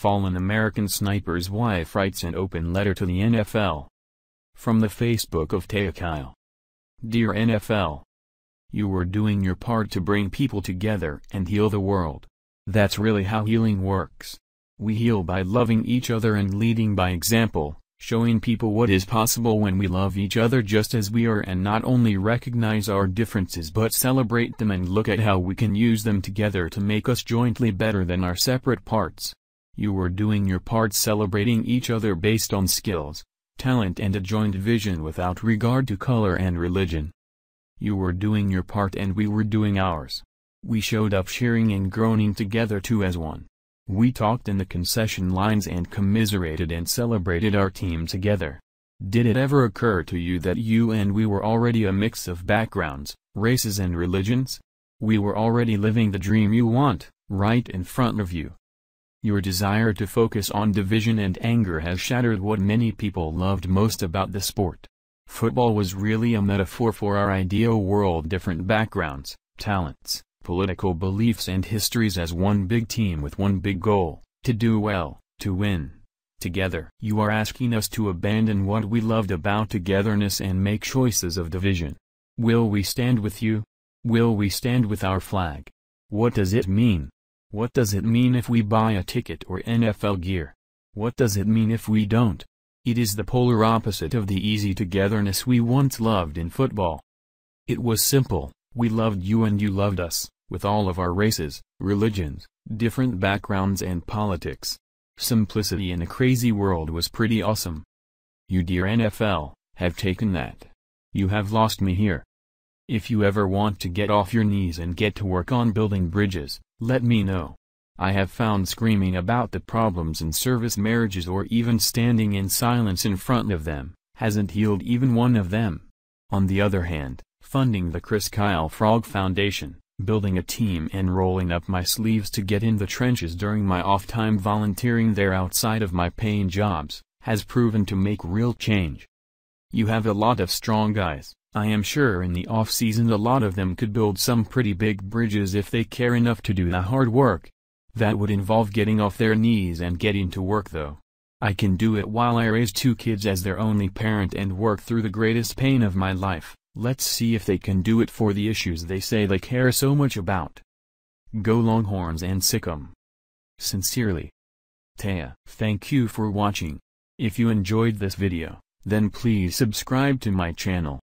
fallen American sniper's wife writes an open letter to the NFL. From the Facebook of Taya Kyle. Dear NFL. You were doing your part to bring people together and heal the world. That's really how healing works. We heal by loving each other and leading by example, showing people what is possible when we love each other just as we are and not only recognize our differences but celebrate them and look at how we can use them together to make us jointly better than our separate parts. You were doing your part celebrating each other based on skills, talent and a joint vision without regard to color and religion. You were doing your part and we were doing ours. We showed up cheering and groaning together too as one. We talked in the concession lines and commiserated and celebrated our team together. Did it ever occur to you that you and we were already a mix of backgrounds, races and religions? We were already living the dream you want, right in front of you. Your desire to focus on division and anger has shattered what many people loved most about the sport. Football was really a metaphor for our ideal world different backgrounds, talents, political beliefs and histories as one big team with one big goal, to do well, to win. Together you are asking us to abandon what we loved about togetherness and make choices of division. Will we stand with you? Will we stand with our flag? What does it mean? What does it mean if we buy a ticket or NFL gear? What does it mean if we don't? It is the polar opposite of the easy togetherness we once loved in football. It was simple, we loved you and you loved us, with all of our races, religions, different backgrounds and politics. Simplicity in a crazy world was pretty awesome. You dear NFL, have taken that. You have lost me here. If you ever want to get off your knees and get to work on building bridges, let me know. I have found screaming about the problems in service marriages or even standing in silence in front of them, hasn't healed even one of them. On the other hand, funding the Chris Kyle Frog Foundation, building a team and rolling up my sleeves to get in the trenches during my off time volunteering there outside of my paying jobs, has proven to make real change. You have a lot of strong guys, I am sure in the off-season a lot of them could build some pretty big bridges if they care enough to do the hard work. That would involve getting off their knees and getting to work though. I can do it while I raise two kids as their only parent and work through the greatest pain of my life. Let's see if they can do it for the issues they say they care so much about. Go Longhorns and Sikkim. Sincerely. Taya. Thank you for watching. If you enjoyed this video, then please subscribe to my channel.